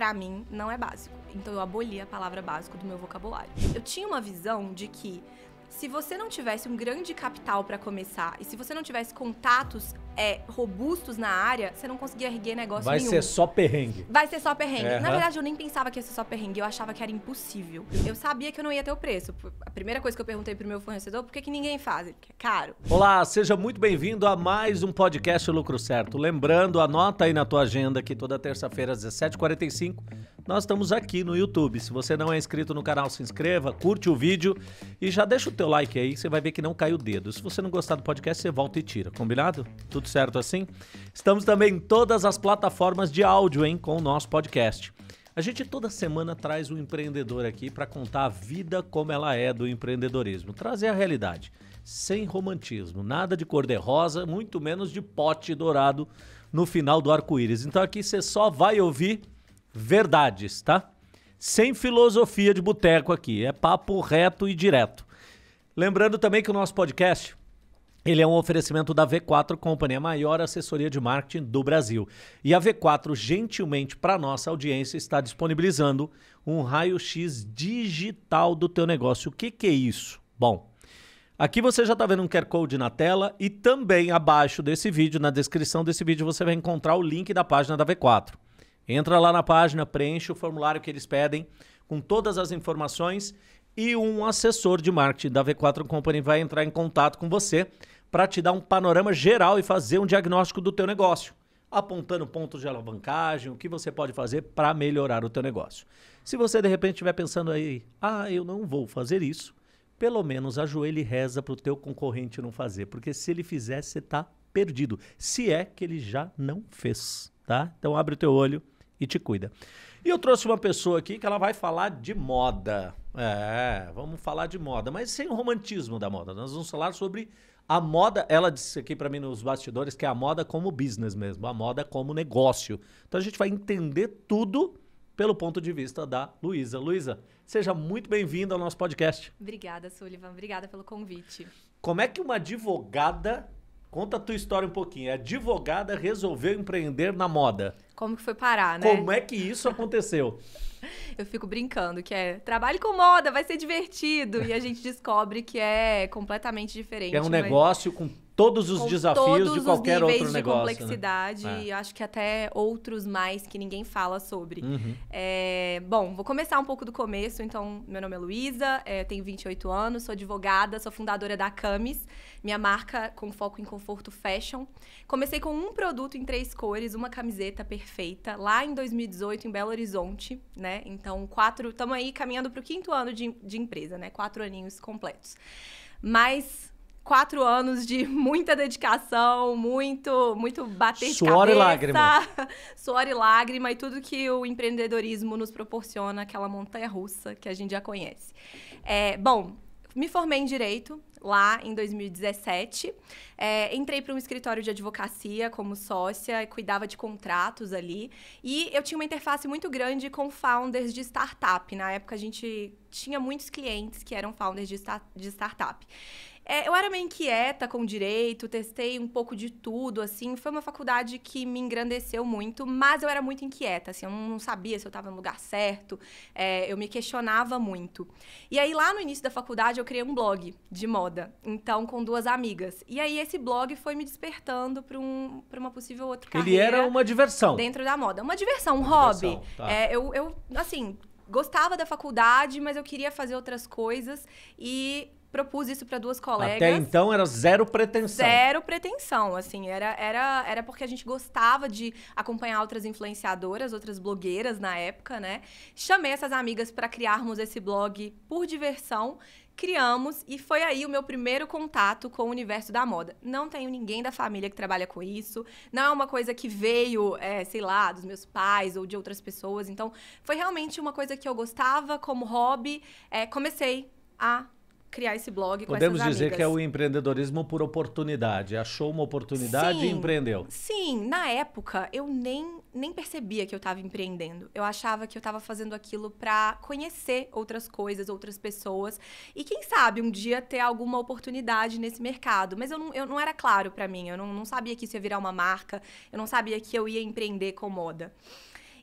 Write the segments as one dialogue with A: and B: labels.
A: para mim, não é básico. Então eu aboli a palavra básico do meu vocabulário. Eu tinha uma visão de que se você não tivesse um grande capital para começar e se você não tivesse contatos é, robustos na área, você não conseguia erguer negócio Vai nenhum. Vai ser só perrengue. Vai ser só perrengue. na verdade, eu nem pensava que ia ser só perrengue, eu achava que era impossível. Eu sabia que eu não ia ter o preço. A primeira coisa que eu perguntei pro meu fornecedor, por que, que ninguém faz? Porque é caro.
B: Olá, seja muito bem-vindo a mais um podcast Lucro Certo. Lembrando, anota aí na tua agenda que toda terça-feira às 17h45 nós estamos aqui no YouTube. Se você não é inscrito no canal, se inscreva, curte o vídeo e já deixa o teu like aí, você vai ver que não cai o dedo. Se você não gostar do podcast, você volta e tira, combinado? Tudo certo assim? Estamos também em todas as plataformas de áudio, hein, com o nosso podcast. A gente toda semana traz um empreendedor aqui para contar a vida como ela é do empreendedorismo, trazer a realidade, sem romantismo, nada de cor de rosa, muito menos de pote dourado no final do arco-íris. Então aqui você só vai ouvir verdades, tá? Sem filosofia de boteco aqui, é papo reto e direto. Lembrando também que o nosso podcast ele é um oferecimento da V4 Company, a maior assessoria de marketing do Brasil. E a V4, gentilmente para nossa audiência, está disponibilizando um raio-x digital do teu negócio. O que, que é isso? Bom, aqui você já está vendo um QR Code na tela e também abaixo desse vídeo, na descrição desse vídeo, você vai encontrar o link da página da V4. Entra lá na página, preenche o formulário que eles pedem com todas as informações e um assessor de marketing da V4 Company vai entrar em contato com você para te dar um panorama geral e fazer um diagnóstico do teu negócio, apontando pontos de alavancagem, o que você pode fazer para melhorar o teu negócio. Se você de repente estiver pensando aí, ah, eu não vou fazer isso, pelo menos ajoelhe e reza para o teu concorrente não fazer, porque se ele fizer, você está perdido, se é que ele já não fez, tá? Então abre o teu olho e te cuida. E eu trouxe uma pessoa aqui que ela vai falar de moda. É, vamos falar de moda, mas sem o romantismo da moda. Nós vamos falar sobre a moda. Ela disse aqui para mim nos bastidores que é a moda como business mesmo, a moda como negócio. Então a gente vai entender tudo pelo ponto de vista da Luísa. Luísa, seja muito bem-vinda ao nosso podcast.
A: Obrigada, Sullivan. Obrigada pelo convite.
B: Como é que uma advogada Conta a tua história um pouquinho. A advogada resolveu empreender na moda.
A: Como que foi parar, né? Como é
B: que isso aconteceu?
A: Eu fico brincando que é trabalho com moda, vai ser divertido. E a gente descobre que é completamente diferente. É um mas... negócio
B: com todos os desafios todos de qualquer os níveis outro de negócio. Né? complexidade, né? e
A: acho que até outros mais que ninguém fala sobre. Uhum. É, bom, vou começar um pouco do começo. Então, meu nome é Luísa, é, tenho 28 anos, sou advogada, sou fundadora da Camis, minha marca com foco em conforto fashion. Comecei com um produto em três cores, uma camiseta perfeita, lá em 2018, em Belo Horizonte, né? Então, quatro. Estamos aí caminhando para o quinto ano de, de empresa, né? Quatro aninhos completos. Mas quatro anos de muita dedicação, muito, muito bater Suor de cabeça. Suor e lágrima. Suor e lágrima e tudo que o empreendedorismo nos proporciona, aquela montanha russa que a gente já conhece. É, bom, me formei em Direito lá em 2017. É, entrei para um escritório de advocacia como sócia, cuidava de contratos ali. E eu tinha uma interface muito grande com founders de startup. Na época, a gente tinha muitos clientes que eram founders de, start de startup. É, eu era meio inquieta com direito, testei um pouco de tudo, assim. Foi uma faculdade que me engrandeceu muito, mas eu era muito inquieta, assim. Eu não sabia se eu estava no lugar certo, é, eu me questionava muito. E aí, lá no início da faculdade, eu criei um blog de moda, então, com duas amigas. E aí, esse blog foi me despertando para um, uma possível outra carreira. Ele
B: era uma diversão. Dentro
A: da moda. Uma diversão, um uma hobby. Diversão, tá. é, eu, eu, assim, gostava da faculdade, mas eu queria fazer outras coisas e propus isso para duas colegas. Até
B: então era zero pretensão. Zero
A: pretensão, assim, era era era porque a gente gostava de acompanhar outras influenciadoras, outras blogueiras na época, né? Chamei essas amigas para criarmos esse blog por diversão criamos e foi aí o meu primeiro contato com o universo da moda. Não tenho ninguém da família que trabalha com isso, não é uma coisa que veio, é, sei lá, dos meus pais ou de outras pessoas. Então, foi realmente uma coisa que eu gostava como hobby. É, comecei a criar esse blog Podemos com essas dizer que é o
B: empreendedorismo por oportunidade. Achou uma oportunidade sim, e empreendeu.
A: Sim, na época eu nem, nem percebia que eu estava empreendendo. Eu achava que eu estava fazendo aquilo para conhecer outras coisas, outras pessoas e quem sabe um dia ter alguma oportunidade nesse mercado. Mas eu não, eu não era claro para mim. Eu não, não sabia que isso ia virar uma marca. Eu não sabia que eu ia empreender com moda.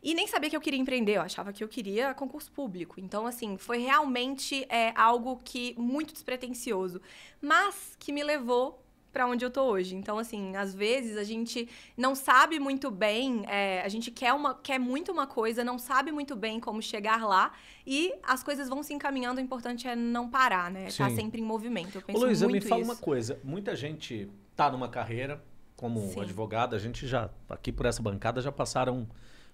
A: E nem sabia que eu queria empreender, eu achava que eu queria concurso público. Então, assim, foi realmente é, algo que muito despretensioso, mas que me levou para onde eu tô hoje. Então, assim, às vezes a gente não sabe muito bem, é, a gente quer, uma, quer muito uma coisa, não sabe muito bem como chegar lá e as coisas vão se encaminhando. O importante é não parar, né? Estar é Tá sempre em movimento. Eu penso me fala isso. uma
B: coisa. Muita gente tá numa carreira como Sim. advogada, a gente já, aqui por essa bancada, já passaram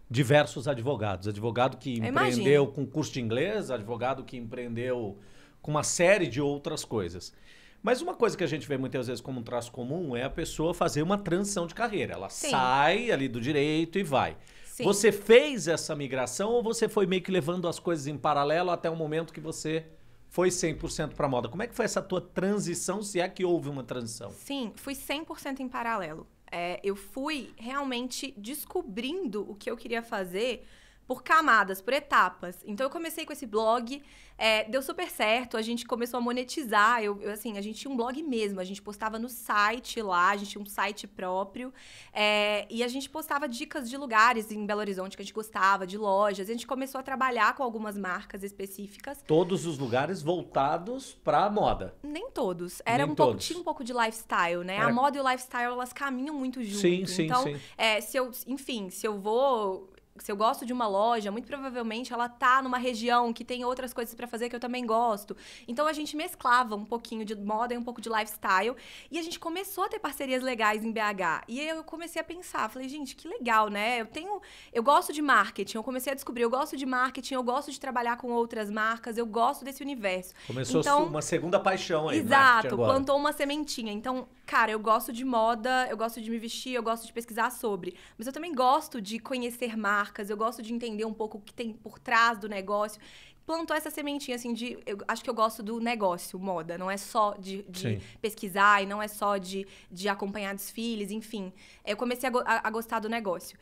B: diversos advogados. Advogado que empreendeu com curso de inglês, advogado que empreendeu com uma série de outras coisas. Mas uma coisa que a gente vê muitas vezes como um traço comum é a pessoa fazer uma transição de carreira. Ela Sim. sai ali do direito e vai. Sim. Você fez essa migração ou você foi meio que levando as coisas em paralelo até o momento que você foi 100% para moda? Como é que foi essa tua transição, se é que houve uma transição?
A: Sim, fui 100% em paralelo é, eu fui realmente descobrindo o que eu queria fazer por camadas, por etapas. Então eu comecei com esse blog, é, deu super certo, a gente começou a monetizar. Eu, eu, assim, a gente tinha um blog mesmo, a gente postava no site lá, a gente tinha um site próprio. É, e a gente postava dicas de lugares em Belo Horizonte que a gente gostava, de lojas. A gente começou a trabalhar com algumas marcas específicas.
B: Todos os lugares voltados pra moda.
A: Nem todos. Era Nem um todos. pouco, tinha um pouco de lifestyle, né? Era... A moda e o lifestyle, elas caminham muito juntos. Sim, sim, então, sim. É, se eu, enfim, se eu vou se eu gosto de uma loja, muito provavelmente ela tá numa região que tem outras coisas para fazer que eu também gosto. Então a gente mesclava um pouquinho de moda e um pouco de lifestyle e a gente começou a ter parcerias legais em BH. E aí eu comecei a pensar, falei, gente, que legal, né? Eu tenho, eu gosto de marketing, eu comecei a descobrir, eu gosto de marketing, eu gosto de trabalhar com outras marcas, eu gosto desse universo. Começou então, uma
B: segunda paixão aí, Exato, plantou
A: uma sementinha. Então, cara, eu gosto de moda, eu gosto de me vestir, eu gosto de pesquisar sobre, mas eu também gosto de conhecer marcas marcas, eu gosto de entender um pouco o que tem por trás do negócio. Plantou essa sementinha, assim, de. Eu, acho que eu gosto do negócio, moda. Não é só de, de pesquisar e não é só de, de acompanhar desfiles, enfim. Eu comecei a, a gostar do negócio.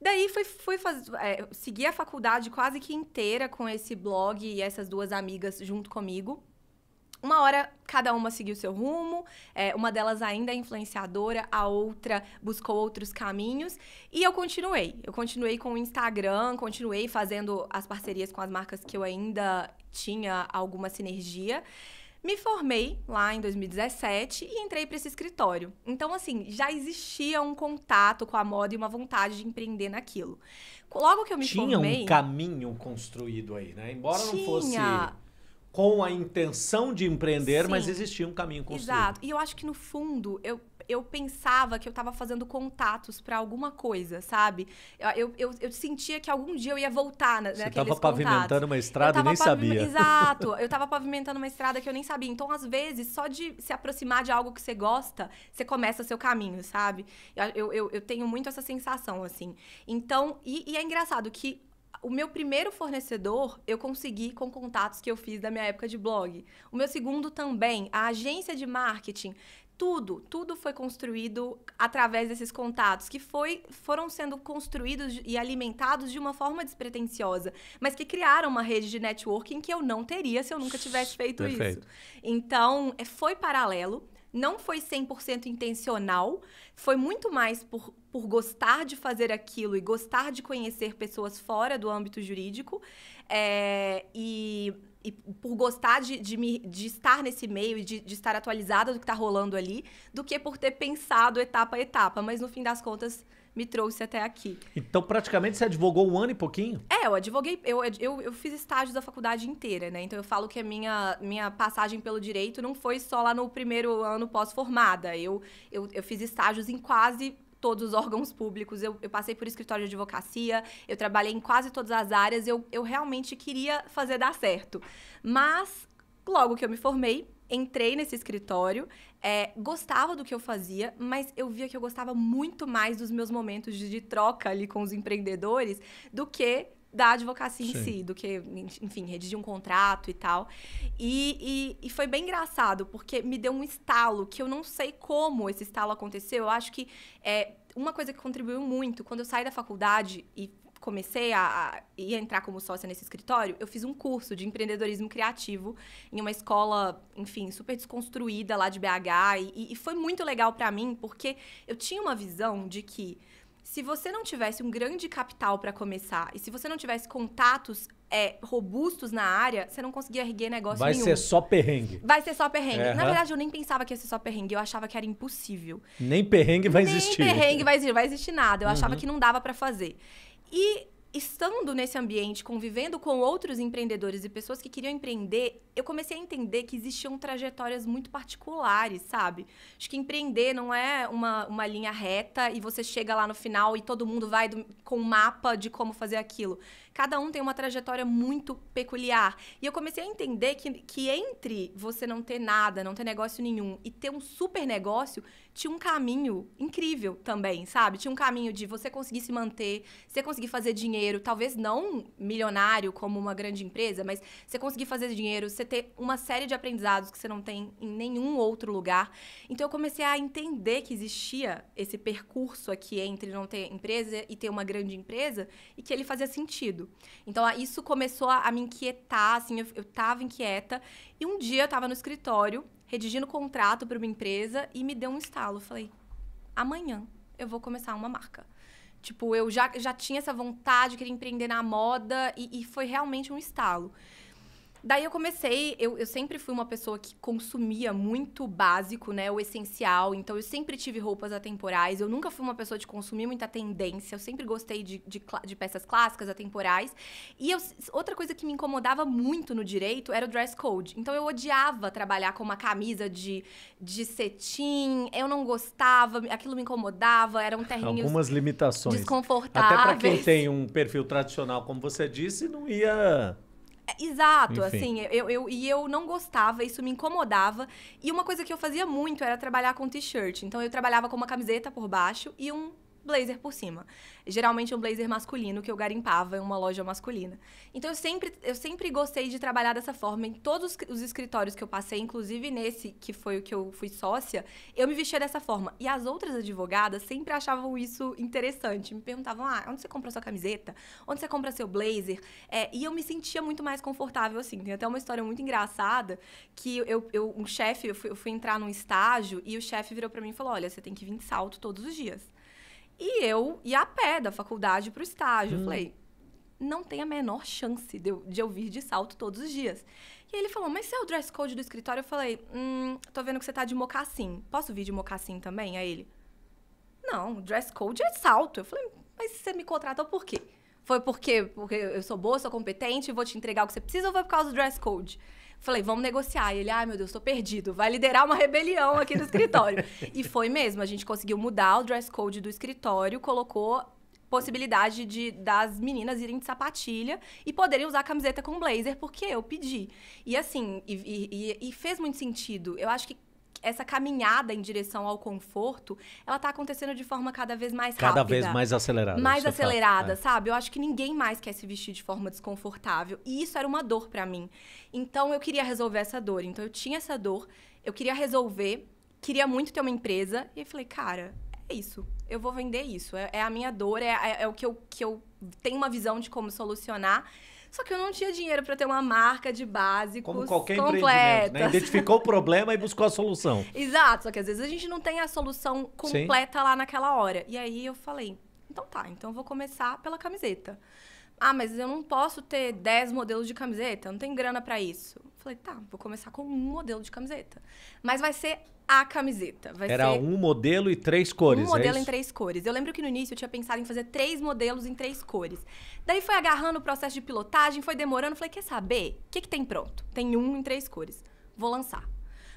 A: Daí fui, fui é, segui a faculdade quase que inteira com esse blog e essas duas amigas junto comigo. Uma hora, cada uma seguiu seu rumo, é, uma delas ainda é influenciadora, a outra buscou outros caminhos. E eu continuei. Eu continuei com o Instagram, continuei fazendo as parcerias com as marcas que eu ainda tinha alguma sinergia. Me formei lá em 2017 e entrei para esse escritório. Então, assim, já existia um contato com a moda e uma vontade de empreender naquilo. Logo que eu me Tinha formei. Tinha um
B: caminho construído aí, né? Embora Tinha. não fosse com a intenção de empreender, Sim. mas existia um caminho construído. Exato.
A: E eu acho que no fundo eu, eu pensava que eu estava fazendo contatos para alguma coisa, sabe? Eu, eu, eu, sentia que algum dia eu ia voltar na, né, Você naqueles Você estava pavimentando uma estrada e nem sabia. Exato. Eu estava pavimentando uma estrada que eu nem sabia. Então, às vezes, só de se aproximar de algo que você gosta, você começa seu caminho, sabe? Eu, eu, eu tenho muito essa sensação, assim. Então, e, e é engraçado que o meu primeiro fornecedor eu consegui com contatos que eu fiz da minha época de blog. O meu segundo também, a agência de marketing tudo, tudo foi construído através desses contatos que foi, foram sendo construídos e alimentados de uma forma despretensiosa, mas que criaram uma rede de networking que eu não teria se eu nunca tivesse feito Perfeito. isso. Então, é, foi paralelo, não foi 100% intencional, foi muito mais por por gostar de fazer aquilo e gostar de conhecer pessoas fora do âmbito jurídico é, e, e, por gostar de, de, me, de estar nesse meio e de, de, estar atualizada do que está rolando ali, do que por ter pensado etapa a etapa. Mas no fim das contas me trouxe até aqui.
B: Então, praticamente, você advogou um ano e pouquinho?
A: É, eu advoguei, eu, eu, eu fiz estágios da faculdade inteira, né? Então, eu falo que a minha, minha passagem pelo direito não foi só lá no primeiro ano pós-formada. Eu, eu, eu fiz estágios em quase todos os órgãos públicos, eu, eu passei por escritório de advocacia, eu trabalhei em quase todas as áreas, eu, eu realmente queria fazer dar certo. Mas, logo que eu me formei, entrei nesse escritório, é, gostava do que eu fazia, mas eu via que eu gostava muito mais dos meus momentos de, de troca ali com os empreendedores do que da advocacia Sim. em si, do que, enfim, redigir um contrato e tal. E, e, e, foi bem engraçado, porque me deu um estalo, que eu não sei como esse estalo aconteceu. Eu acho que é, uma coisa que contribuiu muito, quando eu saí da faculdade e comecei a, a, ir entrar como sócia nesse escritório, eu fiz um curso de empreendedorismo criativo em uma escola, enfim, super desconstruída lá de BH. E, e foi muito legal para mim, porque eu tinha uma visão de que se você não tivesse um grande capital para começar e se você não tivesse contatos é, robustos na área, você não conseguia erguer negócio Vai nenhum. Vai ser só
B: perrengue.
A: Vai ser só perrengue. Na verdade, eu nem pensava que ia ser só perrengue. Eu achava que era impossível.
B: Nem perrengue vai nem existir. Nem perrengue
A: vai existir. Vai existir nada. Eu uhum. achava que não dava para fazer. E estando nesse ambiente, convivendo com outros empreendedores e pessoas que queriam empreender, eu comecei a entender que existiam trajetórias muito particulares, sabe? Acho que empreender não é uma, uma linha reta e você chega lá no final e todo mundo vai do, com um mapa de como fazer aquilo. Cada um tem uma trajetória muito peculiar. E eu comecei a entender que, que entre você não ter nada, não ter negócio nenhum e ter um super negócio, tinha um caminho incrível também, sabe? Tinha um caminho de você conseguir se manter, você conseguir fazer dinheiro, talvez não milionário como uma grande empresa, mas você conseguir fazer dinheiro, você ter uma série de aprendizados que você não tem em nenhum outro lugar. Então eu comecei a entender que existia esse percurso aqui entre não ter empresa e ter uma grande empresa e que ele fazia sentido. Então isso começou a, me inquietar, assim, eu, eu tava inquieta. E um dia eu tava no escritório redigindo contrato para uma empresa e me deu um estalo. Falei, amanhã eu vou começar uma marca. Tipo, eu já, já tinha essa vontade, queria empreender na moda e, e foi realmente um estalo. Daí eu comecei, eu, eu sempre fui uma pessoa que consumia muito básico, né? O essencial. Então eu sempre tive roupas atemporais. Eu nunca fui uma pessoa de consumir muita tendência. Eu sempre gostei de, de, de peças clássicas, atemporais. E eu, outra coisa que me incomodava muito no direito era o dress code. Então eu odiava trabalhar com uma camisa de, de cetim. Eu não gostava, aquilo me incomodava. Eram terrinhos. Algumas
B: limitações. Desconfortáveis. Até para quem tem um perfil tradicional, como você disse, não ia
A: é, exato, Enfim. assim, eu, eu, e eu não gostava, isso me incomodava. E uma coisa que eu fazia muito era trabalhar com t-shirt. Então eu trabalhava com uma camiseta por baixo e um blazer por cima. Geralmente um blazer masculino que eu garimpava em uma loja masculina. Então eu sempre, eu sempre gostei de trabalhar dessa forma. Em todos os escritórios que eu passei, inclusive nesse que foi o que eu fui sócia, eu me vestia dessa forma. E as outras advogadas sempre achavam isso interessante. Me perguntavam: ah, onde você compra sua camiseta? Onde você compra seu blazer? É, e eu me sentia muito mais confortável assim. Tem até uma história muito engraçada que eu, eu um chefe, eu, eu fui, entrar num estágio e o chefe virou para mim e falou: olha, você tem que vir de salto todos os dias. E eu ia a pé da faculdade para o estágio. Hum. Falei, não tem a menor chance de eu, de eu vir de salto todos os dias. E ele falou, mas se é o dress code do escritório? Eu falei, hum, tô vendo que você tá de mocassim. Posso vir de mocassim também? Aí ele, não, dress code é salto. Eu falei, mas você me contratou por quê? Foi porque, porque eu sou boa, sou competente, vou te entregar o que você precisa ou foi por causa do dress code? Falei, vamos negociar. E ele, ai meu Deus, tô perdido. Vai liderar uma rebelião aqui no escritório. e foi mesmo. A gente conseguiu mudar o dress code do escritório, colocou possibilidade de das meninas irem de sapatilha e poderem usar camiseta com blazer, porque eu pedi. E assim, e, e, e fez muito sentido. Eu acho que essa caminhada em direção ao conforto, ela tá acontecendo de forma cada vez mais cada rápida. Cada vez mais acelerada. Mais é acelerada, fala, é. sabe? Eu acho que ninguém mais quer se vestir de forma desconfortável. E isso era uma dor para mim. Então eu queria resolver essa dor. Então eu tinha essa dor, eu queria resolver, queria muito ter uma empresa. E eu falei, cara, é isso. Eu vou vender isso. É, é a minha dor, é, é, é o que eu, que eu tenho uma visão de como solucionar. Só que eu não tinha dinheiro para ter uma marca de básicos Como qualquer completa. Né? Identificou
B: o problema e buscou a solução.
A: Exato, só que às vezes a gente não tem a solução completa Sim. lá naquela hora. E aí eu falei, então tá, então eu vou começar pela camiseta. Ah, mas eu não posso ter 10 modelos de camiseta, não tem grana para isso. Falei, tá, vou começar com um modelo de camiseta. Mas vai ser a camiseta. Vai Era ser...
B: um modelo e três cores, Um é modelo é em
A: três cores. Eu lembro que no início eu tinha pensado em fazer três modelos em três cores. Daí foi agarrando o processo de pilotagem, foi demorando. Falei, quer saber? O que, que tem pronto? Tem um em três cores. Vou lançar.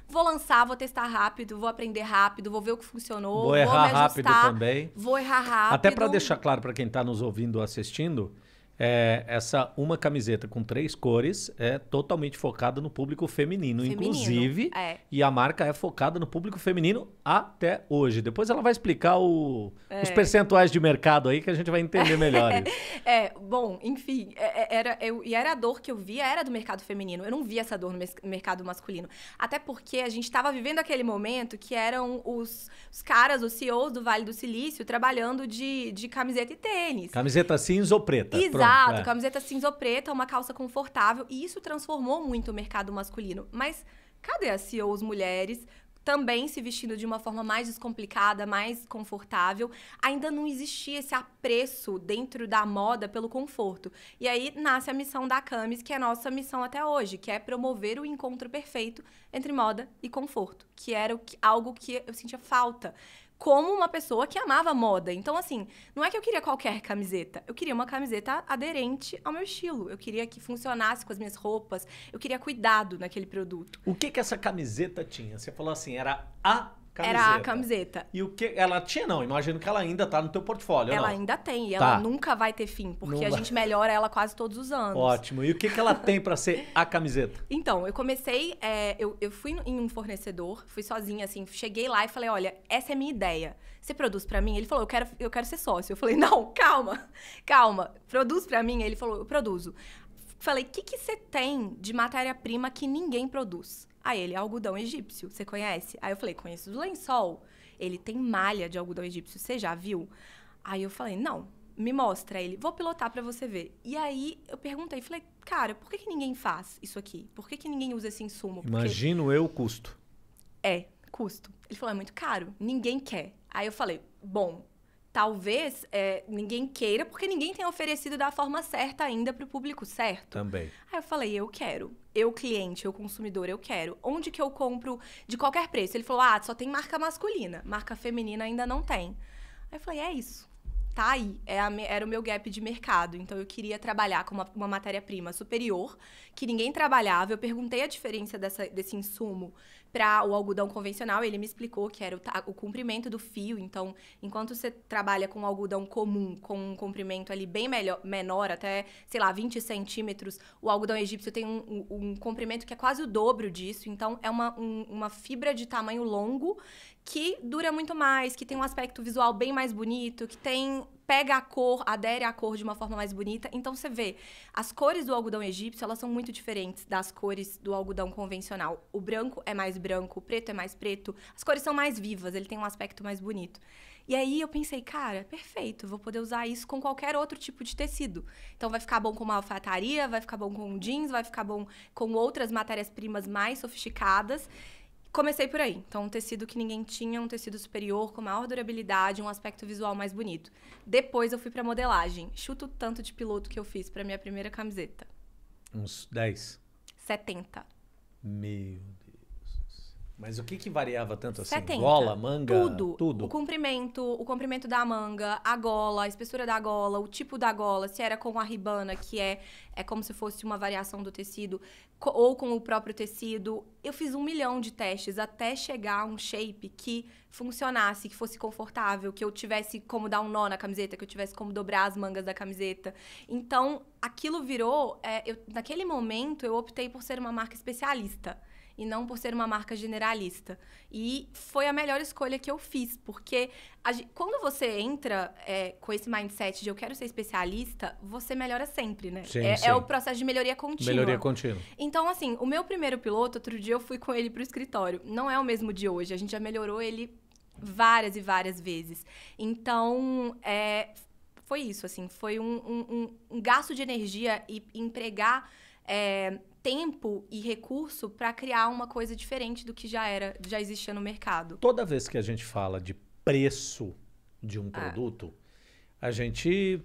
A: Vou lançar, vou testar rápido, vou aprender rápido, vou ver o que funcionou, vou, errar vou me ajustar, rápido também. Vou errar rápido. Até para deixar
B: claro para quem está nos ouvindo ou assistindo, é, essa uma camiseta com três cores é totalmente focada no público feminino, feminino inclusive. É. E a marca é focada no público feminino até hoje. Depois ela vai explicar o, é. os percentuais de mercado aí que a gente vai entender melhor.
A: é, bom, enfim, é, é, era, eu, e era a dor que eu via, era do mercado feminino. Eu não via essa dor no mercado masculino. Até porque a gente estava vivendo aquele momento que eram os, os, caras, os CEOs do Vale do Silício, trabalhando de, de camiseta e tênis.
B: Camiseta cinza ou preta. Pronto. Exato, é. camiseta
A: cinza ou preta, uma calça confortável. E isso transformou muito o mercado masculino. Mas cadê as CEOs mulheres? também se vestindo de uma forma mais descomplicada, mais confortável, ainda não existia esse apreço dentro da moda pelo conforto. E aí nasce a missão da Camis, que é a nossa missão até hoje, que é promover o encontro perfeito entre moda e conforto, que era que, algo que eu sentia falta como uma pessoa que amava moda. Então, assim, não é que eu queria qualquer camiseta. Eu queria uma camiseta aderente ao meu estilo. Eu queria que funcionasse com as minhas roupas. Eu queria cuidado naquele produto.
B: O que que essa camiseta tinha? Você falou assim, era a Camiseta. Era a
A: camiseta.
B: E o que ela tinha não, imagino que ela ainda tá no teu portfólio, Ela não. ainda
A: tem, e tá. ela nunca vai ter fim, porque a gente melhora ela quase todos os anos.
B: Ótimo. E o que que ela tem para ser a camiseta?
A: Então, eu comecei, é, eu, eu fui em um fornecedor, fui sozinha assim, cheguei lá e falei, olha, essa é minha ideia. Você produz para mim? Ele falou, eu quero, eu quero ser sócio. Eu falei, não, calma, calma, produz para mim. Ele falou, eu produzo. Falei, o que que você tem de matéria-prima que ninguém produz? Aí ah, ele, é algodão egípcio, você conhece? Aí eu falei, conheço do lençol. Ele tem malha de algodão egípcio, você já viu? Aí eu falei, não, me mostra ele, vou pilotar para você ver. E aí eu perguntei, falei, cara, por que, que ninguém faz isso aqui? Por que, que ninguém usa esse insumo? Porque...
B: Imagino eu o custo.
A: É, custo. Ele falou, é muito caro, ninguém quer. Aí eu falei, bom, talvez é, ninguém queira, porque ninguém tem oferecido da forma certa ainda para o público certo. Também. Aí eu falei, eu quero. Eu, cliente, eu, consumidor, eu quero. Onde que eu compro de qualquer preço? Ele falou, ah, só tem marca masculina. Marca feminina ainda não tem. Aí eu falei, é isso tá aí. É a, era o meu gap de mercado. Então eu queria trabalhar com uma, uma matéria-prima superior, que ninguém trabalhava. Eu perguntei a diferença dessa, desse insumo para o algodão convencional. Ele me explicou que era o, o comprimento do fio. Então, enquanto você trabalha com algodão comum, com um comprimento ali bem melhor, menor, até, sei lá, 20 centímetros, o algodão egípcio tem um, um, um comprimento que é quase o dobro disso. Então, é uma, um, uma fibra de tamanho longo que dura muito mais, que tem um aspecto visual bem mais bonito, que tem pega a cor, adere à cor de uma forma mais bonita. Então você vê, as cores do algodão egípcio, elas são muito diferentes das cores do algodão convencional. O branco é mais branco, o preto é mais preto, as cores são mais vivas, ele tem um aspecto mais bonito. E aí eu pensei, cara, perfeito, vou poder usar isso com qualquer outro tipo de tecido. Então vai ficar bom com uma alfataria, vai ficar bom com jeans, vai ficar bom com outras matérias-primas mais sofisticadas comecei por aí. Então, um tecido que ninguém tinha, um tecido superior, com maior durabilidade, um aspecto visual mais bonito. Depois eu fui para modelagem. Chuto o tanto de piloto que eu fiz para minha primeira camiseta.
B: Uns 10?
A: 70.
B: Meu Deus. Mas o que, que variava tanto assim? 70. Gola, manga? Tudo. tudo. O
A: comprimento, o comprimento da manga, a gola, a espessura da gola, o tipo da gola, se era com a ribana, que é, é como se fosse uma variação do tecido, ou com o próprio tecido. Eu fiz um milhão de testes até chegar a um shape que funcionasse, que fosse confortável, que eu tivesse como dar um nó na camiseta, que eu tivesse como dobrar as mangas da camiseta. Então, aquilo virou. É, eu, naquele momento, eu optei por ser uma marca especialista e não por ser uma marca generalista. E foi a melhor escolha que eu fiz, porque a, quando você entra é, com esse mindset de eu quero ser especialista, você melhora sempre, né? Sim, é, é sim. é, o processo de melhoria contínua. Melhoria contínua. Então, assim, o meu primeiro piloto, outro dia eu fui com ele para o escritório. Não é o mesmo de hoje, a gente já melhorou ele várias e várias vezes. Então, é, foi isso, assim, foi um, um, um gasto de energia e empregar é, tempo e recurso para criar uma coisa diferente do que já era, já existia no mercado.
B: Toda vez que a gente fala de preço de um ah. produto, ah. a gente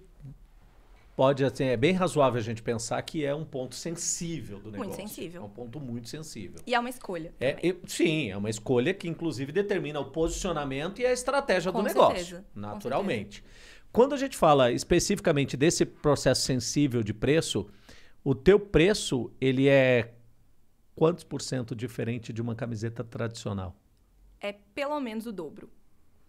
B: pode assim, é bem razoável a gente pensar que é um ponto sensível do negócio. Muito sensível. É um ponto muito sensível. E é uma escolha. É, sim, é uma escolha que inclusive determina o posicionamento e a estratégia Com do certeza. negócio, naturalmente. Quando a gente fala especificamente desse processo sensível de preço, o teu preço, ele é quantos por cento diferente de uma camiseta tradicional?
A: É pelo menos o dobro.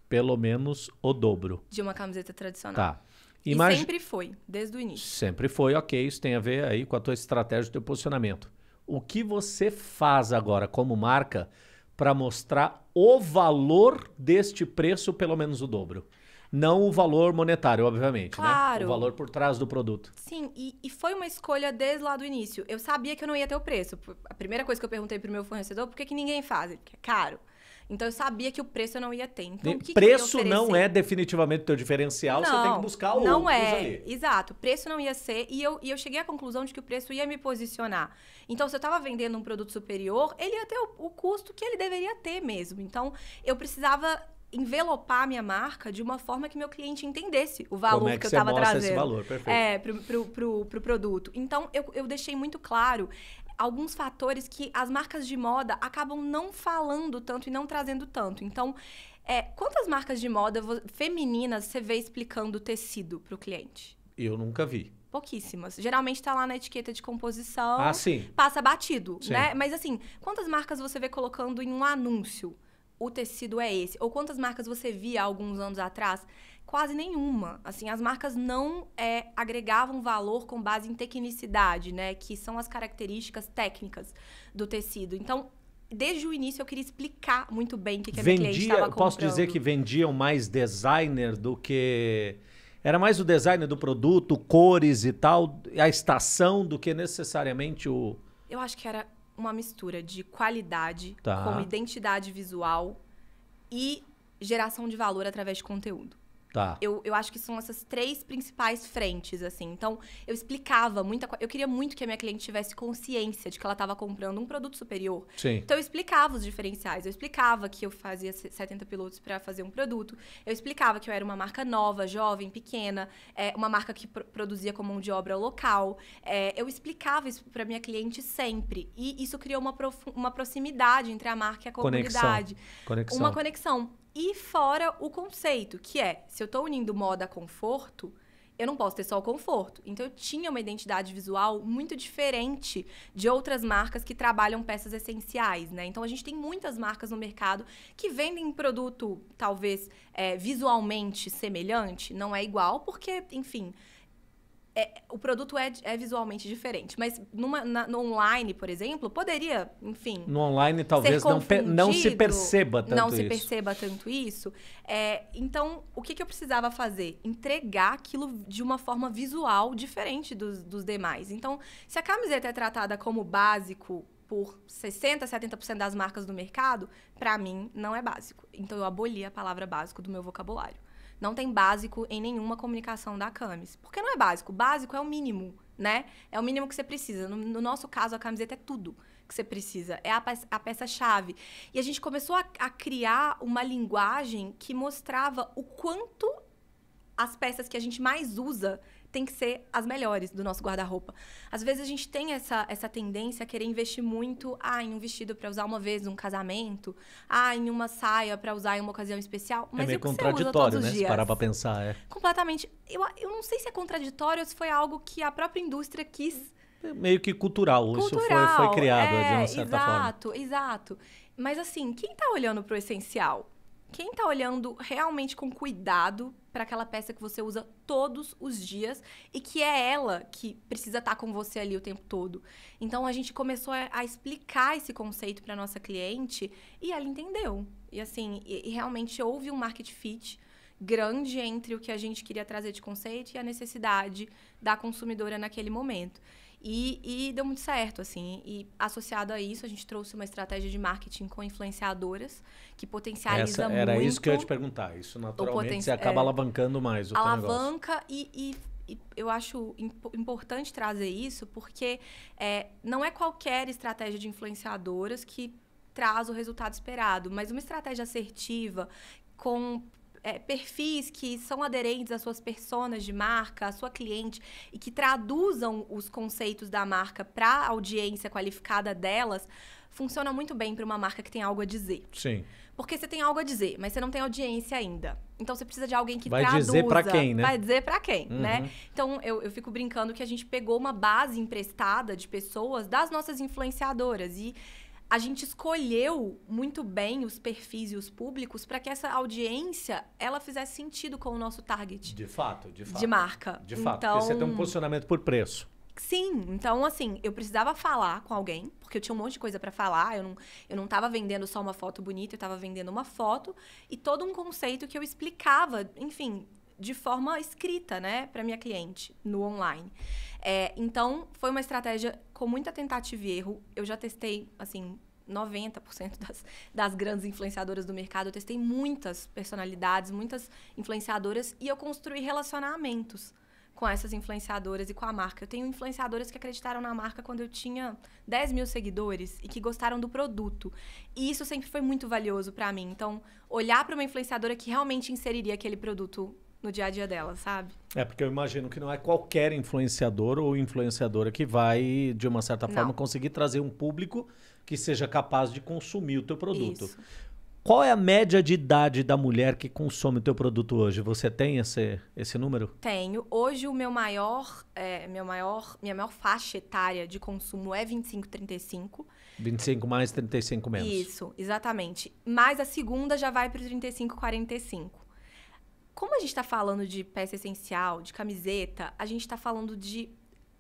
B: Pelo menos o dobro.
A: De uma camiseta tradicional. Tá. Imag... E sempre foi, desde o início.
B: Sempre foi, ok. Isso tem a ver aí com a tua estratégia, o teu posicionamento. O que você faz agora como marca para mostrar o valor deste preço, pelo menos o dobro? Não o valor monetário, obviamente, né? claro. né? O valor por trás do produto.
A: Sim, e, e, foi uma escolha desde lá do início. Eu sabia que eu não ia ter o preço. A primeira coisa que eu perguntei pro meu fornecedor, por que, que ninguém faz? Porque é caro. Então eu sabia que o preço eu não ia ter. Então, que preço que não é
B: definitivamente o teu diferencial, não, você tem que buscar o Não é, ali.
A: exato. Preço não ia ser. E eu, e eu cheguei à conclusão de que o preço ia me posicionar. Então, se eu estava vendendo um produto superior, ele ia ter o, o custo que ele deveria ter mesmo. Então, eu precisava envelopar a minha marca de uma forma que meu cliente entendesse o valor é que, que eu estava trazendo. Esse valor, perfeito. É, pro, pro, pro, pro produto. Então, eu, eu deixei muito claro alguns fatores que as marcas de moda acabam não falando tanto e não trazendo tanto. Então, é, quantas marcas de moda femininas você vê explicando tecido para o cliente?
B: Eu nunca vi.
A: Pouquíssimas. Geralmente está lá na etiqueta de composição. Ah, sim. Passa batido, sim. né? Mas assim, quantas marcas você vê colocando em um anúncio? o tecido é esse? Ou quantas marcas você via alguns anos atrás? Quase nenhuma. Assim, as marcas não é, agregavam valor com base em tecnicidade, né? Que são as características técnicas do tecido. Então, desde o início eu queria explicar muito bem o que, que a minha Vendia, cliente estava Posso dizer que
B: vendiam mais designer do que... Era mais o design do produto, cores e tal, a estação, do que necessariamente o...
A: Eu acho que era uma mistura de qualidade tá. com identidade visual e geração de valor através de conteúdo. Tá. Eu, eu acho que são essas três principais frentes, assim. Então, eu explicava muita coisa. Eu queria muito que a minha cliente tivesse consciência de que ela estava comprando um produto superior. Sim. Então, eu explicava os diferenciais. Eu explicava que eu fazia 70 pilotos para fazer um produto. Eu explicava que eu era uma marca nova, jovem, pequena, é, uma marca que pr produzia com mão de obra local. É, eu explicava isso para minha cliente sempre. E isso criou uma, uma proximidade entre a marca e a comunidade. Conexão. conexão. Uma conexão. E fora o conceito, que é, se eu estou unindo moda a conforto, eu não posso ter só o conforto. Então eu tinha uma identidade visual muito diferente de outras marcas que trabalham peças essenciais, né? Então a gente tem muitas marcas no mercado que vendem produto talvez é, visualmente semelhante, não é igual, porque, enfim, é, o produto é, é, visualmente diferente. Mas numa, na, no online, por exemplo, poderia, enfim.
B: No online, talvez não, não se perceba tanto não isso. Não se perceba
A: tanto isso. É, então, o que, que, eu precisava fazer? Entregar aquilo de uma forma visual diferente dos, dos demais. Então, se a camiseta é tratada como básico por 60, 70% das marcas do mercado, para mim não é básico. Então, eu aboli a palavra básico do meu vocabulário não tem básico em nenhuma comunicação da Camis. Porque não é básico, básico é o mínimo, né? É o mínimo que você precisa. No, no nosso caso, a camiseta é tudo que você precisa, é a, a peça-chave. E a gente começou a, a criar uma linguagem que mostrava o quanto as peças que a gente mais usa tem que ser as melhores do nosso guarda-roupa. Às vezes a gente tem essa, essa tendência a querer investir muito ah, em um vestido para usar uma vez num casamento, ah, em uma saia para usar em uma ocasião especial. É Mas é meio contraditório, né? Se parar
B: pra pensar, é.
A: Completamente. Eu, eu não sei se é contraditório ou se foi algo que a própria indústria quis. É
B: meio que cultural, cultural isso foi, foi criado é, de uma certa exato, forma. Exato,
A: exato. Mas assim, quem está olhando para o essencial? Quem está olhando realmente com cuidado para aquela peça que você usa todos os dias e que é ela que precisa estar tá com você ali o tempo todo. Então a gente começou a, a explicar esse conceito para nossa cliente e ela entendeu. E assim, e, e realmente houve um market fit grande entre o que a gente queria trazer de conceito e a necessidade da consumidora naquele momento. E, e, deu muito certo, assim. E associado a isso, a gente trouxe uma estratégia de marketing com influenciadoras, que potencializa Essa, era muito. Era isso que eu ia te
B: perguntar. Isso naturalmente você acaba é, alavancando mais o Alavanca
A: e, e, e, eu acho importante trazer isso, porque é, não é qualquer estratégia de influenciadoras que traz o resultado esperado, mas uma estratégia assertiva com é, perfis que são aderentes às suas personas de marca, à sua cliente, e que traduzam os conceitos da marca para a audiência qualificada delas, funciona muito bem para uma marca que tem algo a dizer. Sim. Porque você tem algo a dizer, mas você não tem audiência ainda. Então você precisa de alguém que vai traduza. Vai dizer para quem, né? Vai dizer para quem, né? uhum. né? Então eu, eu fico brincando que a gente pegou uma base emprestada de pessoas das nossas influenciadoras e a gente escolheu muito bem os perfis e os públicos para que essa audiência ela fizesse sentido com o nosso target.
B: De fato, de fato. De marca. De fato, então, porque você tem um então posicionamento por preço.
A: Sim, então assim, eu precisava falar com alguém, porque eu tinha um monte de coisa para falar, eu não, eu não tava vendendo só uma foto bonita, eu estava vendendo uma foto e todo um conceito que eu explicava, enfim, de forma escrita, né, para minha cliente no online. É, então, foi uma estratégia com muita tentativa e erro. Eu já testei, assim, 90% das, das grandes influenciadoras do mercado. Eu testei muitas personalidades, muitas influenciadoras e eu construí relacionamentos com essas influenciadoras e com a marca. Eu tenho influenciadoras que acreditaram na marca quando eu tinha 10 mil seguidores e que gostaram do produto. E isso sempre foi muito valioso para mim. Então, olhar para uma influenciadora que realmente inseriria aquele produto no dia a dia dela, sabe?
B: É, porque eu imagino que não é qualquer influenciador ou influenciadora que vai, de uma certa forma, conseguir trazer um público que seja capaz de consumir o teu produto. Isso. Qual é a média de idade da mulher que consome o teu produto hoje? Você tem esse, esse número?
A: Tenho. Hoje o meu maior, é, meu maior, minha maior faixa etária de consumo é 25, 35.
B: 25 mais 35 menos.
A: Isso, exatamente. Mas a segunda já vai para 35, 45. Como a gente está falando de peça essencial, de camiseta, a gente está falando de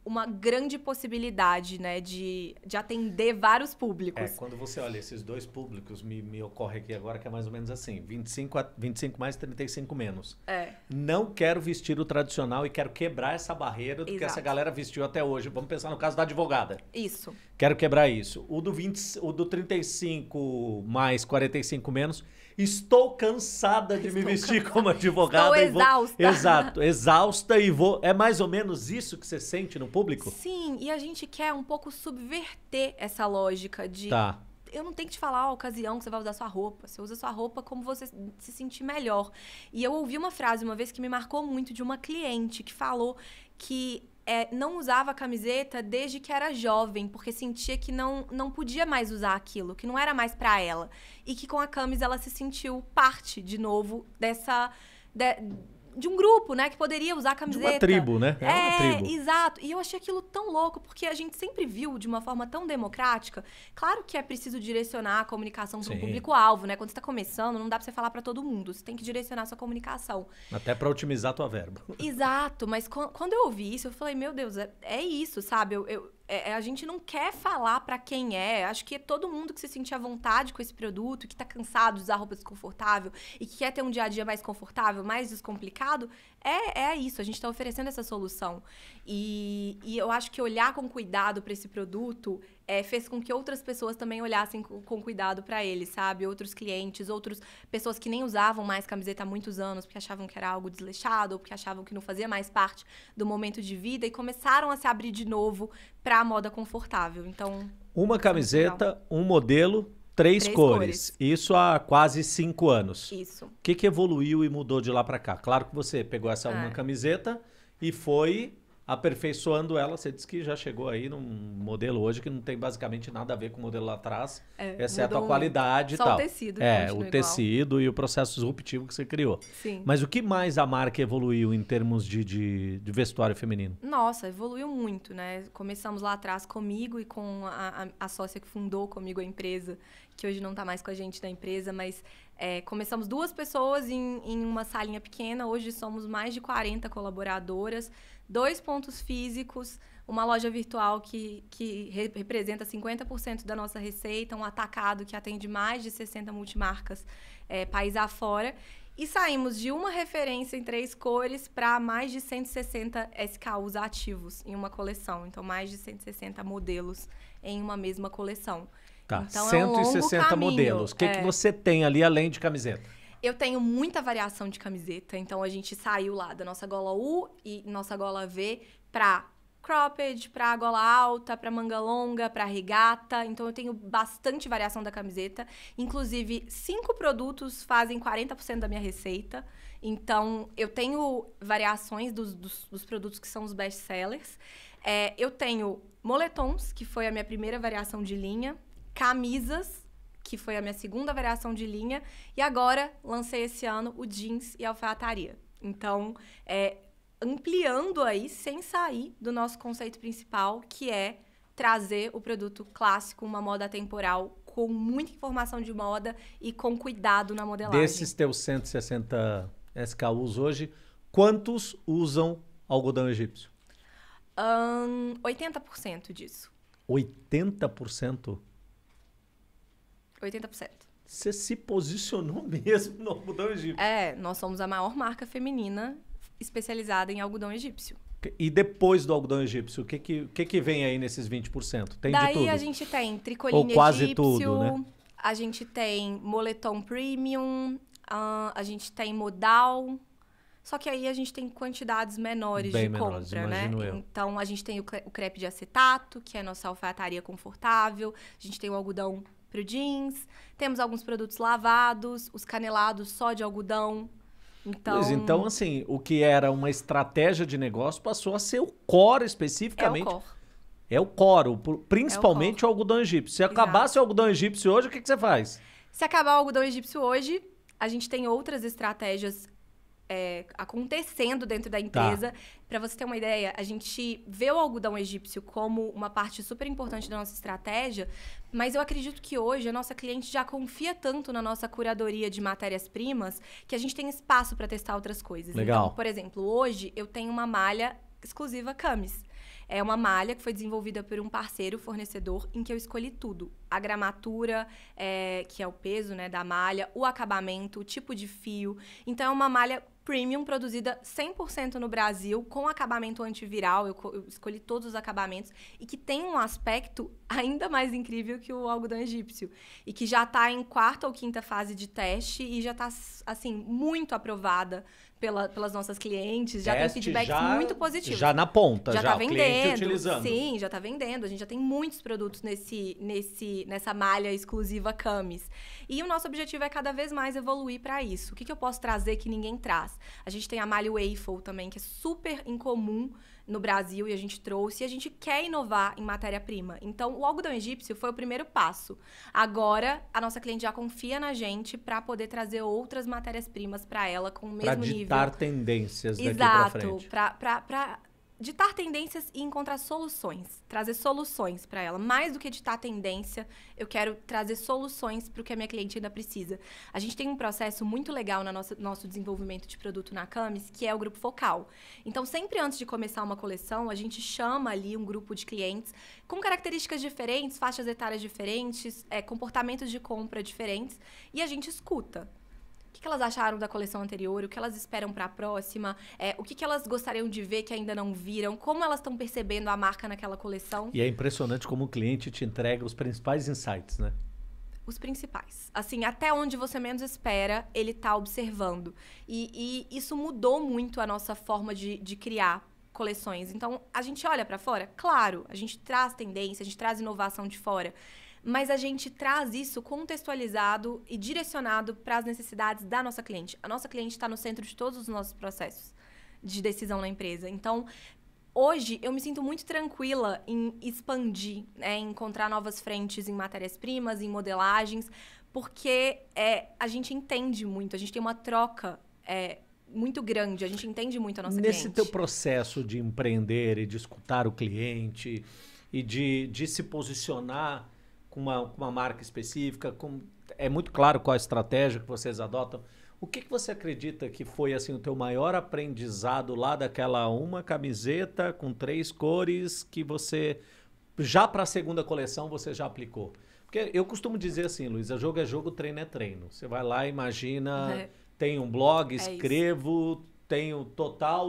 A: uma grande possibilidade, né, de, de atender vários públicos. É,
B: quando você olha esses dois públicos, me, me ocorre aqui agora que é mais ou menos assim, 25, a, 25 mais, 35 menos. É. Não quero vestir o tradicional e quero quebrar essa barreira do Exato. que essa galera vestiu até hoje. Vamos pensar no caso da advogada. Isso. Quero quebrar isso. O do, 20, o do 35 mais, 45 menos, Estou cansada de Estou me vestir cansada. como advogada. Estou exausta. Vou... Exato, exausta e vou. É mais ou menos isso que você sente no público?
A: Sim, e a gente quer um pouco subverter essa lógica de. Tá. Eu não tenho que te falar a ocasião que você vai usar sua roupa. Você usa sua roupa como você se sentir melhor. E eu ouvi uma frase uma vez que me marcou muito de uma cliente que falou que é, não usava camiseta desde que era jovem, porque sentia que não, não podia mais usar aquilo, que não era mais para ela. E que com a camisa ela se sentiu parte de novo dessa. De, de um grupo, né? Que poderia usar a camiseta. De uma tribo, né? É, é tribo. exato. E eu achei aquilo tão louco, porque a gente sempre viu de uma forma tão democrática. Claro que é preciso direcionar a comunicação para um público-alvo, né? Quando você está começando, não dá para você falar para todo mundo. Você tem que direcionar a sua comunicação.
B: Até para otimizar a tua verba.
A: Exato. Mas quando eu ouvi isso, eu falei, meu Deus, é, é isso, sabe? Eu, eu é, é, a gente não quer falar para quem é. Acho que é todo mundo que se sente à vontade com esse produto, que tá cansado de usar roupa desconfortável e que quer ter um dia a dia mais confortável, mais descomplicado, é, é isso, a gente está oferecendo essa solução. E, e eu acho que olhar com cuidado para esse produto é, fez com que outras pessoas também olhassem com, com cuidado para ele, sabe? Outros clientes, outras pessoas que nem usavam mais camiseta há muitos anos, porque achavam que era algo desleixado, ou porque achavam que não fazia mais parte do momento de vida, e começaram a se abrir de novo para a moda confortável. Então.
B: Uma é camiseta, um modelo três, três cores. cores. Isso há quase cinco anos. Isso. O que, que evoluiu e mudou de lá para cá? Claro que você pegou essa ah. uma camiseta e foi aperfeiçoando ela, você disse que já chegou aí num modelo hoje que não tem basicamente nada a ver com o modelo lá atrás, é, exceto a qualidade e tal. Só o tecido. É, o é igual. tecido e o processo disruptivo que você criou. Sim. Mas o que mais a marca evoluiu em termos de, de, de vestuário feminino?
A: Nossa, evoluiu muito, né? Começamos lá atrás comigo e com a, a, a sócia que fundou comigo a empresa, que hoje não está mais com a gente na empresa, mas é, começamos duas pessoas em, em uma salinha pequena, hoje somos mais de 40 colaboradoras, dois pontos físicos, uma loja virtual que, que re representa 50% da nossa receita, um atacado que atende mais de 60 multimarcas é, país afora. E saímos de uma referência em três cores para mais de 160 SKUs ativos em uma coleção. Então, mais de 160 modelos em uma mesma coleção.
B: Tá, então, 160 é um modelos. O que, é. que você tem ali além de camiseta?
A: Eu tenho muita variação de camiseta, então a gente saiu lá da nossa gola U e nossa gola V pra cropped, pra gola alta, pra manga longa, pra regata. Então eu tenho bastante variação da camiseta. Inclusive, cinco produtos fazem 40% da minha receita. Então eu tenho variações dos, dos, dos produtos que são os best sellers. É, eu tenho moletons, que foi a minha primeira variação de linha, camisas que foi a minha segunda variação de linha. E agora lancei esse ano o jeans e a alfaiataria. Então, é, ampliando aí, sem sair do nosso conceito principal, que é trazer o produto clássico, uma moda temporal, com muita informação de moda e com cuidado na modelagem. Desses
B: teus 160 SKUs hoje, quantos usam algodão egípcio?
A: Um, 80% disso.
B: 80%? 80%. Você se posicionou mesmo no algodão
A: egípcio? É, nós somos a maior marca feminina especializada em algodão egípcio.
B: E depois do algodão egípcio, o que que, o que, que vem aí nesses 20%? Tem Daí de tudo? Daí a
A: gente tem tricoline Ou quase egípcio, tudo, né? a gente tem moletom premium, a, a gente tem modal, só que aí a gente tem quantidades menores Bem de menores, compra, né? Eu. Então a gente tem o, crepe de acetato, que é a nossa alfaiataria confortável, a gente tem o algodão para jeans. Temos alguns produtos lavados, os canelados só de algodão. Então... Pois, então,
B: assim, o que era uma estratégia de negócio passou a ser o core especificamente.
A: É
B: o core. É o core principalmente é o, core. o, algodão egípcio. Se Exato. acabasse o algodão egípcio hoje, o que, que você faz?
A: Se acabar o algodão egípcio hoje, a gente tem outras estratégias é, acontecendo dentro da tá. empresa. Tá. Para você ter uma ideia, a gente vê o algodão egípcio como uma parte super importante da nossa estratégia, mas eu acredito que hoje a nossa cliente já confia tanto na nossa curadoria de matérias-primas que a gente tem espaço para testar outras coisas. Então, Legal. Então, por exemplo, hoje eu tenho uma malha exclusiva camis. É uma malha que foi desenvolvida por um parceiro fornecedor em que eu escolhi tudo. A gramatura, é, que é o peso né, da malha, o acabamento, o tipo de fio. Então, é uma malha premium produzida 100% no Brasil, com acabamento antiviral, eu, eu, escolhi todos os acabamentos, e que tem um aspecto ainda mais incrível que o algodão egípcio, e que já está em quarta ou quinta fase de teste e já está, assim, muito aprovada pela, pelas nossas clientes, já Teste, tem feedbacks já, muito positivos. Já na
B: ponta, já, tá já tá vendendo. utilizando. Sim,
A: já tá vendendo. A gente já tem muitos produtos nesse, nesse, nessa malha exclusiva Camis. E o nosso objetivo é cada vez mais evoluir para isso. O que, que eu posso trazer que ninguém traz? A gente tem a malha Waffle também, que é super incomum no Brasil e a gente trouxe, e a gente quer inovar em matéria-prima. Então, o algodão egípcio foi o primeiro passo. Agora, a nossa cliente já confia na gente para poder trazer outras matérias-primas para ela com o mesmo pra ditar nível. ditar
B: tendências Exato, daqui para frente.
A: Exato, ditar tendências e encontrar soluções, trazer soluções para ela. Mais do que ditar tendência, eu quero trazer soluções para o que a minha cliente ainda precisa. A gente tem um processo muito legal no nosso, nosso desenvolvimento de produto na Camis, que é o grupo focal. Então, sempre antes de começar uma coleção, a gente chama ali um grupo de clientes com características diferentes, faixas etárias diferentes, é, comportamentos de compra diferentes, e a gente escuta o que, que, elas acharam da coleção anterior, o que elas esperam para a próxima, é, o que, que elas gostariam de ver que ainda não viram, como elas estão percebendo a marca naquela coleção. E é
B: impressionante como o cliente te entrega os principais insights, né?
A: os principais. Assim, até onde você menos espera, ele está observando. E, e, isso mudou muito a nossa forma de, de criar coleções. Então, a gente olha para fora? Claro, a gente traz tendência, a gente traz inovação de fora mas a gente traz isso contextualizado e direcionado para as necessidades da nossa cliente. A nossa cliente está no centro de todos os nossos processos de decisão na empresa. Então, hoje eu me sinto muito tranquila em expandir, né, em encontrar novas frentes em matérias-primas, em modelagens, porque é, a gente entende muito, a gente tem uma troca é, muito grande, a gente entende muito a nossa Nesse cliente. Nesse teu
B: processo de empreender e de escutar o cliente e de, de se posicionar com uma, uma marca específica? Com... É muito claro qual a estratégia que vocês adotam. O que, que você acredita que foi assim o teu maior aprendizado lá daquela uma camiseta com três cores que você já para a segunda coleção você já aplicou? Porque eu costumo dizer assim, Luísa, jogo é jogo, treino é treino. Você vai lá, imagina, é. tem um blog, é escrevo, é tenho total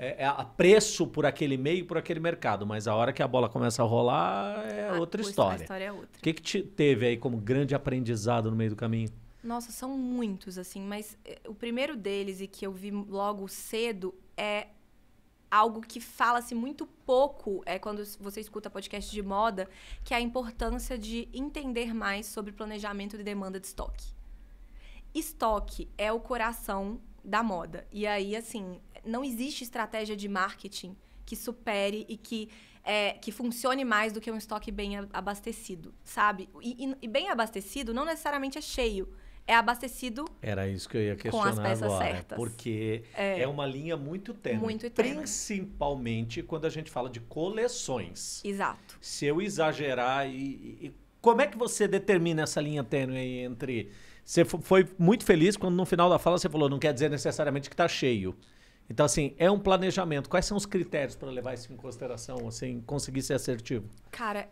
B: é, é, a preço por aquele meio, por aquele mercado. Mas a hora que a bola começa a rolar é ah, outra história. A história é outra. O que, que te teve aí como grande aprendizado no meio do caminho?
A: Nossa, são muitos, assim, mas eh, o primeiro deles e que eu vi logo cedo é algo que fala-se muito pouco é quando você escuta podcast de moda, que é a importância de entender mais sobre planejamento de demanda de estoque. Estoque é o coração da moda. E aí, assim, não existe estratégia de marketing que supere e que, é, que funcione mais do que um estoque bem abastecido, sabe? E, e, bem abastecido não necessariamente é cheio. É abastecido.
B: Era isso que eu ia questionar com as peças agora, certas. porque é, é uma linha muito tênue, muito eterna. principalmente quando a gente fala de coleções. Exato. Se eu exagerar e, e como é que você determina essa linha tênue entre você foi muito feliz quando no final da fala você falou, não quer dizer necessariamente que está cheio. Então, assim, é um planejamento. Quais são os critérios para levar isso em consideração, assim, conseguir ser assertivo?
A: Cara,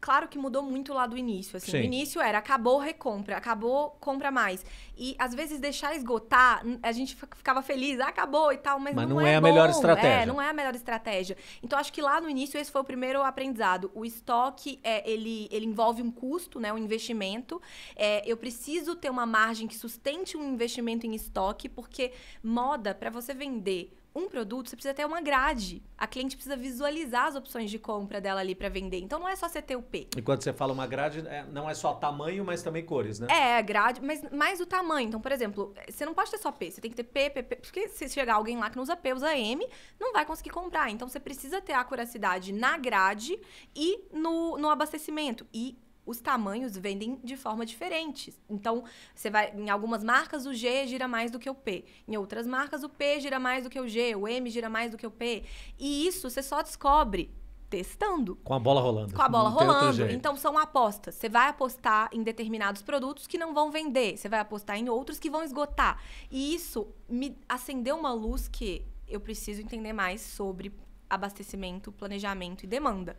A: Claro que mudou muito lá do início. Assim. No início era acabou, recompra, acabou, compra mais. E às vezes deixar esgotar, a gente ficava feliz, ah, acabou e tal, mas, mas não, não, é, é a bom. melhor estratégia. É, não é a melhor estratégia. Então acho que lá no início esse foi o primeiro aprendizado. O estoque, é, ele, ele envolve um custo, né, um investimento. É, eu preciso ter uma margem que sustente um investimento em estoque, porque moda, para você vender um produto, você precisa ter uma grade. A cliente precisa visualizar as opções de compra dela ali para vender. Então não é só você ter o P.
B: E quando você fala uma grade, é, não é só tamanho, mas também cores, né?
A: É, grade, mas mais o tamanho. Então, por exemplo, você não pode ter só P, você tem que ter P, P, P porque se chegar alguém lá que não usa P, usa M, não vai conseguir comprar. Então você precisa ter a curiosidade na grade e no, no abastecimento. E os tamanhos vendem de forma diferente. Então, você vai em algumas marcas o G gira mais do que o P, em outras marcas o P gira mais do que o G, o M gira mais do que o P. E isso você só descobre testando.
B: Com a bola rolando. Com a bola não rolando. Então
A: são apostas. Você vai apostar em determinados produtos que não vão vender, você vai apostar em outros que vão esgotar. E isso me acendeu uma luz que eu preciso entender mais sobre abastecimento, planejamento e demanda.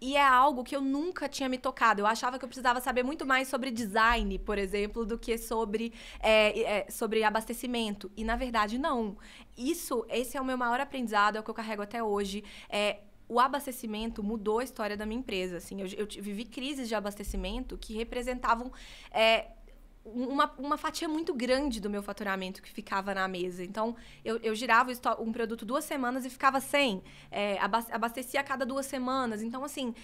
A: E é algo que eu nunca tinha me tocado. Eu achava que eu precisava saber muito mais sobre design, por exemplo, do que sobre, é, é, sobre abastecimento. E na verdade, não. Isso, esse é o meu maior aprendizado, é o que eu carrego até hoje. É, o abastecimento mudou a história da minha empresa. Assim, eu, eu vivi crises de abastecimento que representavam é, uma, uma fatia muito grande do meu faturamento que ficava na mesa. Então, eu, eu girava um produto duas semanas e ficava sem. É, abastecia a cada duas semanas. Então, assim,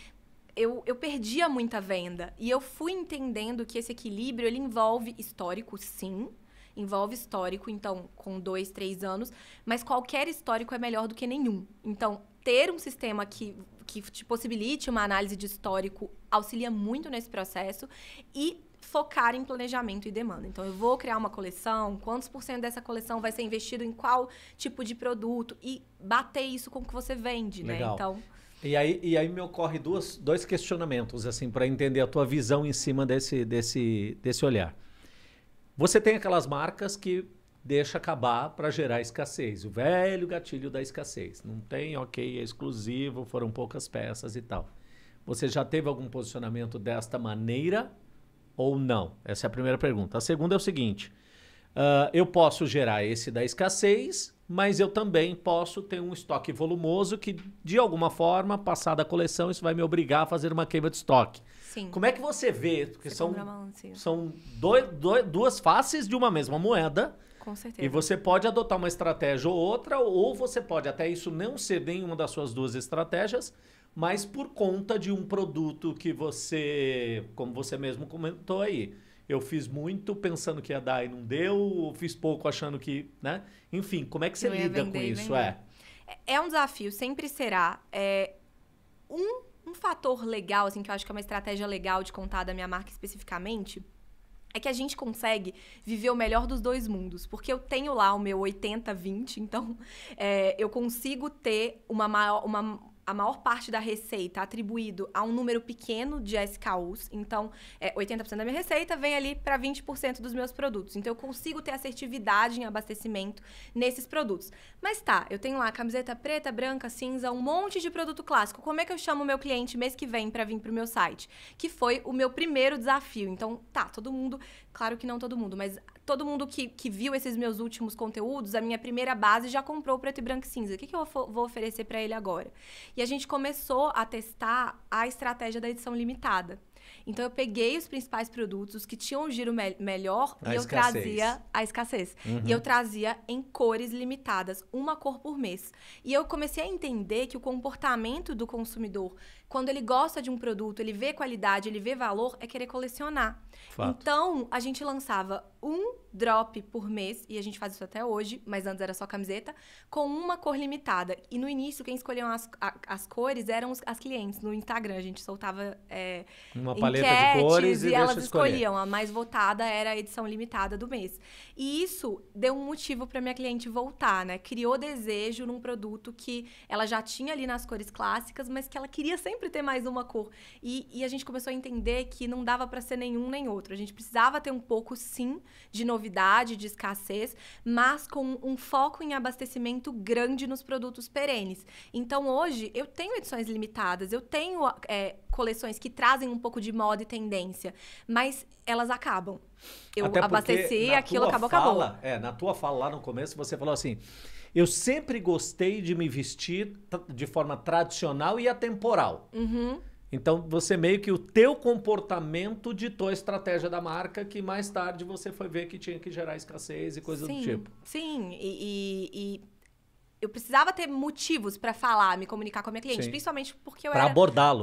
A: eu, eu perdia muita venda. E eu fui entendendo que esse equilíbrio, ele envolve histórico, sim. Envolve histórico, então, com dois, três anos. Mas qualquer histórico é melhor do que nenhum. Então, ter um sistema que, que te possibilite uma análise de histórico auxilia muito nesse processo. E focar em planejamento e demanda. Então, eu vou criar uma coleção, quantos por cento dessa coleção vai ser investido em qual tipo de produto e bater isso com o que você vende, né? Legal. né? Então.
B: E aí, e aí me ocorre duas, dois questionamentos, assim, para entender a tua visão em cima desse, desse, desse olhar. Você tem aquelas marcas que deixa acabar para gerar escassez, o velho gatilho da escassez. Não tem, ok, é exclusivo, foram poucas peças e tal. Você já teve algum posicionamento desta maneira ou não? Essa é a primeira pergunta. A segunda é o seguinte: uh, eu posso gerar esse da escassez, mas eu também posso ter um estoque volumoso que, de alguma forma, passada a coleção, isso vai me obrigar a fazer uma queima de estoque. Sim. Como é que você vê? Porque você são, são dois, dois, duas faces de uma mesma moeda. Com certeza. E você pode adotar uma estratégia ou outra, ou você pode até isso não ser nenhuma das suas duas estratégias, mas por conta de um produto que você, como você mesmo comentou aí, eu fiz muito pensando que ia dar e não deu, fiz pouco achando que, né? Enfim, como é que você não lida com isso? É.
A: é. é um desafio, sempre será. É um, um fator legal, assim, que eu acho que é uma estratégia legal de contar da minha marca especificamente, é que a gente consegue viver o melhor dos dois mundos. Porque eu tenho lá o meu 80-20, então é, eu consigo ter uma maior. Uma, a maior parte da receita atribuído a um número pequeno de SKUs. Então, é, 80% da minha receita vem ali para 20% dos meus produtos. Então, eu consigo ter assertividade em abastecimento nesses produtos. Mas tá, eu tenho lá camiseta preta, branca, cinza, um monte de produto clássico. Como é que eu chamo o meu cliente mês que vem para vir para o meu site? Que foi o meu primeiro desafio. Então, tá, todo mundo, claro que não todo mundo, mas todo mundo que, que viu esses meus últimos conteúdos, a minha primeira base já comprou o preto e branco e cinza. O que, que eu vou oferecer para ele agora? E a gente começou a testar a estratégia da edição limitada. Então eu peguei os principais produtos, os que tinham um giro me melhor, a e eu trazia a escassez. Uhum. E eu uhum. trazia em cores limitadas, uma cor por mês. E eu comecei a entender que o comportamento do consumidor quando ele gosta de um produto, ele vê qualidade, ele vê valor, é querer colecionar. Fato. Então, a gente lançava um drop por mês, e a gente faz isso até hoje, mas antes era só camiseta, com uma cor limitada. E no início, quem escolheu as, as cores eram os, as clientes. No Instagram, a gente soltava é, uma paleta de cores e, e elas escolhiam. A mais votada era a edição limitada do mês. E isso deu um motivo para minha cliente voltar, né? Criou desejo num produto que ela já tinha ali nas cores clássicas, mas que ela queria sempre sempre ter mais uma cor. E, e a gente começou a entender que não dava para ser nenhum nem outro. A gente precisava ter um pouco, sim, de novidade, de escassez, mas com um foco em abastecimento grande nos produtos perenes. Então, hoje, eu tenho edições limitadas, eu tenho é, coleções que trazem um pouco de moda e tendência, mas elas acabam. Eu Até abasteci, aquilo acabou, fala, acabou.
B: É, na tua fala lá no começo, você falou assim eu sempre gostei de me vestir de forma tradicional e atemporal. Uhum. Então você meio que o teu comportamento ditou a estratégia da marca que mais tarde você foi ver que tinha que gerar escassez e coisas do tipo. Sim, e, e, e
A: eu precisava ter motivos para falar, me comunicar com a minha cliente, Sim. principalmente porque eu pra era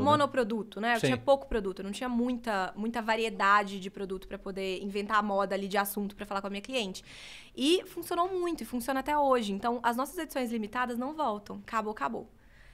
A: monoproduto, né? né? Eu Sim. tinha pouco produto, não tinha muita, muita variedade de produto para poder inventar a moda ali de assunto para falar com a minha cliente. E funcionou muito e funciona até hoje. Então, as nossas edições limitadas não voltam. Acabou, acabou.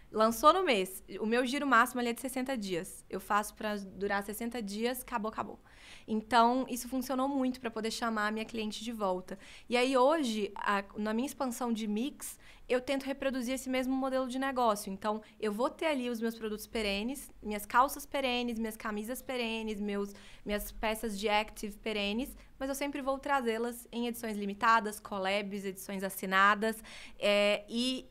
A: Lançou no mês. O meu giro máximo ali é de 60 dias. Eu faço para durar 60 dias, acabou, acabou. Então, isso funcionou muito para poder chamar a minha cliente de volta. E aí, hoje, a, na minha expansão de mix, eu tento reproduzir esse mesmo modelo de negócio. Então, eu vou ter ali os meus produtos perenes, minhas calças perenes, minhas camisas perenes, meus, minhas peças de active perenes, mas eu sempre vou trazê-las em edições limitadas, collabs, edições assinadas. É, e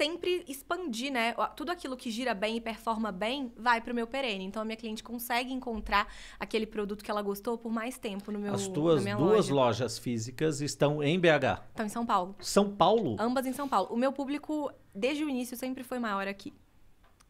A: sempre expandir, né? Tudo aquilo que gira bem e performa bem vai para o meu perene. Então a minha cliente consegue encontrar aquele produto que ela gostou por mais tempo no meu As tuas duas loja.
B: lojas físicas estão em BH.
A: Estão em São Paulo.
B: São Paulo?
A: Ambas em São Paulo. O meu público desde o início sempre foi maior aqui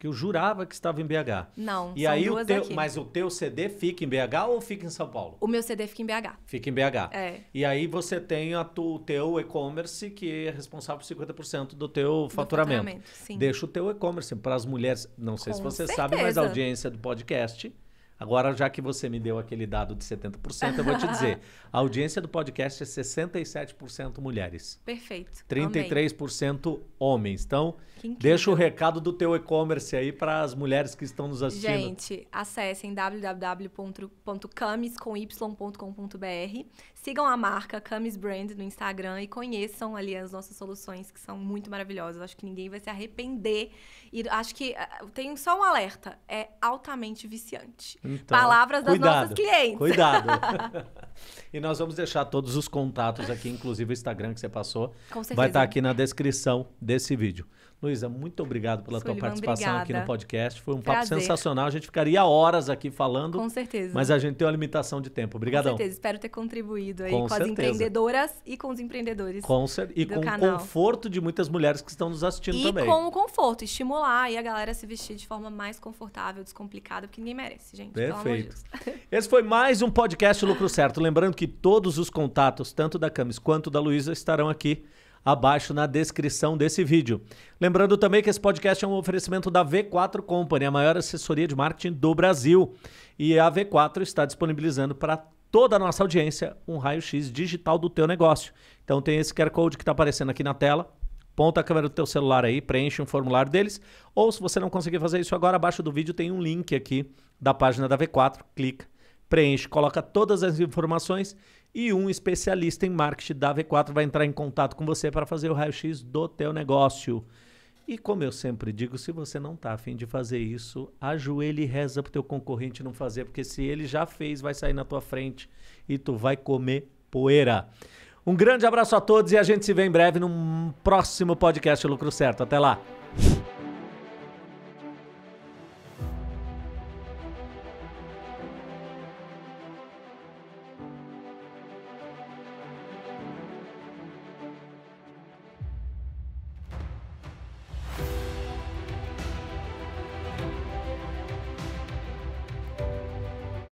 B: que eu jurava que estava em BH. Não, e aí o teu, aqui. Mas o teu CD fica em BH ou fica em São Paulo?
A: O meu CD fica em BH.
B: Fica em BH. É. E aí você tem a tu, o teu e-commerce que é responsável por 50% do teu faturamento. Do faturamento sim. Deixa o teu e-commerce para as mulheres. Não sei Com se você certeza. sabe, mas a audiência do podcast... Agora, já que você me deu aquele dado de 70%, eu vou te dizer. A audiência do podcast é 67% mulheres. Perfeito. 33% Amei. homens. Então, Deixa o recado do teu e-commerce aí para as mulheres que estão nos assistindo. Gente,
A: acessem www.camis.com.br. Sigam a marca Camis Brand no Instagram e conheçam ali as nossas soluções que são muito maravilhosas. Acho que ninguém vai se arrepender. E acho que eh, tem só um alerta, é altamente viciante. Então, Palavras das nossas clientes. Cuidado.
B: e nós vamos deixar todos os contatos aqui, inclusive o Instagram que você passou. Com tá certeza. Vai estar aqui na descrição desse vídeo. Luísa, muito obrigado pela Sullivan, tua participação obrigada. aqui no podcast. Foi um Prazer. papo sensacional. A gente ficaria horas aqui falando. Com certeza. Mas a gente tem uma limitação de tempo. Obrigadão. Com certeza.
A: Espero ter contribuído aí com, com as empreendedoras e com os empreendedores. Com certeza. e com o conforto
B: de muitas mulheres que estão nos assistindo e também. E com o
A: conforto, estimular e a galera se vestir de forma mais confortável, descomplicada, porque ninguém merece, gente. Perfeito.
B: De Esse foi mais um podcast Lucro Certo. Lembrando que todos os contatos, tanto da Camis quanto da Luísa, estarão aqui abaixo na descrição desse vídeo. Lembrando também que esse podcast é um oferecimento da V4 Company, a maior assessoria de marketing do Brasil. E a V4 está disponibilizando para toda a nossa audiência um raio-x digital do teu negócio. Então tem esse QR Code que está aparecendo aqui na tela. Ponta a câmera do teu celular aí, preenche um formulário deles. Ou se você não conseguir fazer isso agora, abaixo do vídeo tem um link aqui da página da V4. Clica, preenche, coloca todas as informações e um especialista em marketing da V4 vai entrar em contato com você para fazer o raio-x do teu negócio. E como eu sempre digo, se você não está afim de fazer isso, ajoelhe e reza para o teu concorrente não fazer, porque se ele já fez, vai sair na tua frente e tu vai comer poeira. Um grande abraço a todos e a gente se vê em breve num próximo podcast Lucro Certo. Até lá!